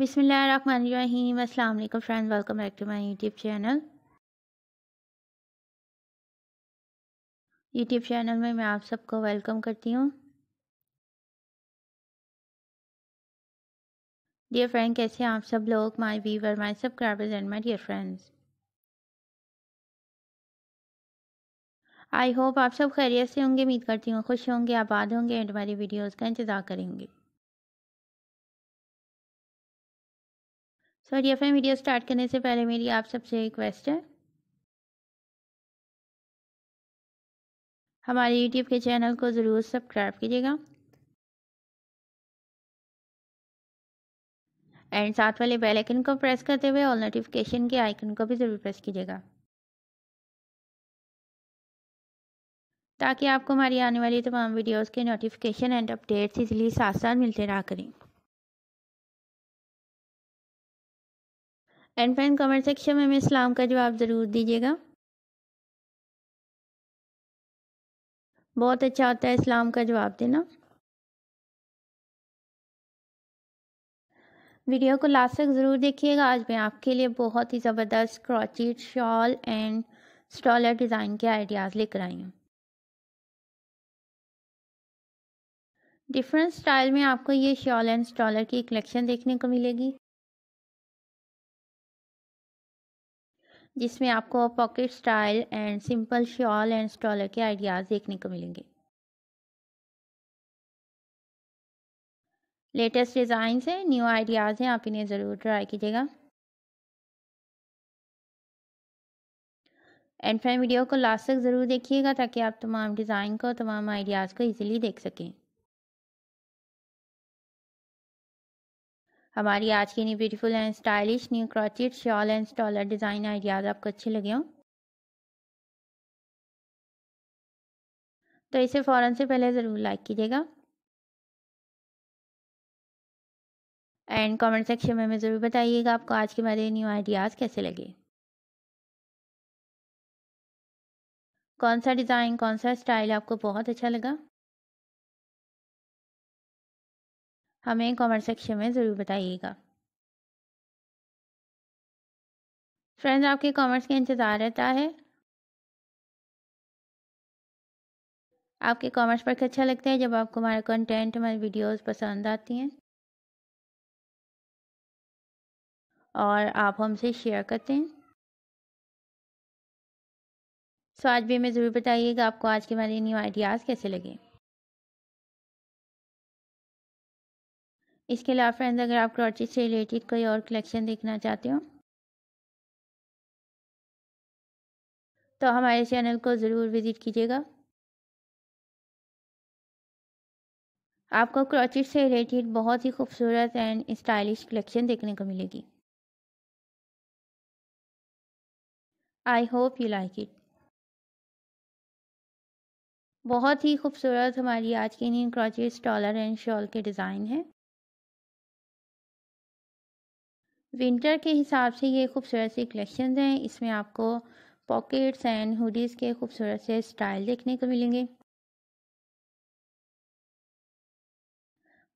बिसमिल्ल अस्सलाम वालेकुम friend welcome back to my YouTube channel YouTube channel में मैं आप सबको वेलकम करती हूँ डियर फ्रेंड कैसे आप सब लोग my viewer my subscribers and my dear friends I hope आप सब खैरियत से होंगे उम्मीद करती हूँ खुश होंगे आबाद होंगे एंड हमारी वीडियोज़ का इंतज़ार करेंगे सो एफ डियर वीडियो स्टार्ट करने से पहले मेरी आप सबसे रिक्वेस्ट है हमारे यूट्यूब के चैनल को ज़रूर सब्सक्राइब कीजिएगा एंड साथ वाले बेल आइकन को प्रेस करते हुए ऑल नोटिफिकेशन के आइकन को भी ज़रूर प्रेस कीजिएगा ताकि आपको हमारी आने वाली तमाम वीडियोस के नोटिफिकेशन एंड अपडेट्स इसलिए साथ साथ मिलते रहा करें एंड फ्रेंड कमेंट सेक्शन में हमें इस्लाम का जवाब ज़रूर दीजिएगा बहुत अच्छा होता है इस्लाम का जवाब देना वीडियो को लास्ट तक ज़रूर देखिएगा आज मैं आपके लिए बहुत ही ज़बरदस्त crochet shawl and stole design के आइडियाज़ लेकर आई हूँ डिफरेंट स्टाइल में आपको ये शॉल एंड स्टॉलर की कलेक्शन देखने को मिलेगी जिसमें आपको pocket style and simple shawl and stole के आइडियाज़ देखने को मिलेंगे लेटेस्ट डिज़ाइंस हैं न्यू आइडियाज़ हैं आप इन्हें ज़रूर ट्राई कीजिएगा एंड फ्रेंड वीडियो को लास्ट तक ज़रूर देखिएगा ताकि आप तमाम डिज़ाइन को तमाम आइडियाज़ को इजीली देख सकें हमारी आज की नई beautiful and stylish new crochet shawl and stole design ideas आपको अच्छे लगे हों तो इसे फ़ौरन से पहले ज़रूर लाइक कीजिएगा एंड कमेंट सेक्शन में हमें ज़रूर बताइएगा आपको आज के हमारे न्यू आइडियाज़ कैसे लगे कौन सा डिज़ाइन कौन सा स्टाइल आपको बहुत अच्छा लगा हमें कमेंट सेक्शन में ज़रूर बताइएगा फ्रेंड्स आपके कमेंट्स का इंतज़ार रहता है आपके कमेंट्स पढ़ के अच्छा लगता है जब आपको हमारा कंटेंट हमारी वीडियोस पसंद आती हैं और आप हमसे शेयर करते हैं सो आज भी हमें ज़रूर बताइएगा आपको आज के हमारे न्यू आइडियाज़ कैसे लगे इसके अलावा फ्रेंड्स अगर आप क्रॉची से रिलेटेड कोई और कलेक्शन देखना चाहते हो तो हमारे चैनल को ज़रूर विज़िट कीजिएगा आपको क्रॉचिट से रिलेटेड बहुत ही खूबसूरत एंड स्टाइलिश कलेक्शन देखने को मिलेगी I hope you like it बहुत ही खूबसूरत हमारी आज की इन क्रॉचिट स्टॉलर एंड शॉल के डिज़ाइन हैं विंटर के हिसाब से ये खूबसूरत सी कलेक्शन हैं इसमें आपको पॉकेट्स एंड हुडीज़ के खूबसूरत से स्टाइल देखने को मिलेंगे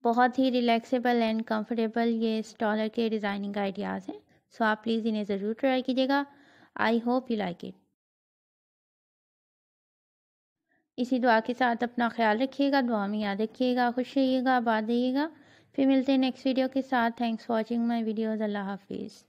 बहुत ही रिलैक्सेबल एंड कंफर्टेबल ये स्टॉलर के डिज़ाइनिंग आइडियाज़ हैं सो आप प्लीज़ इन्हें ज़रूर ट्राई कीजिएगा I hope you like it इसी दुआ के साथ अपना ख्याल रखिएगा दुआ में याद रखिएगा खुश रहिएगा आबाद रहिएगा फिर मिलते हैं नेक्स्ट वीडियो के साथ thanks for watching my videos अल्लाह हाफिज़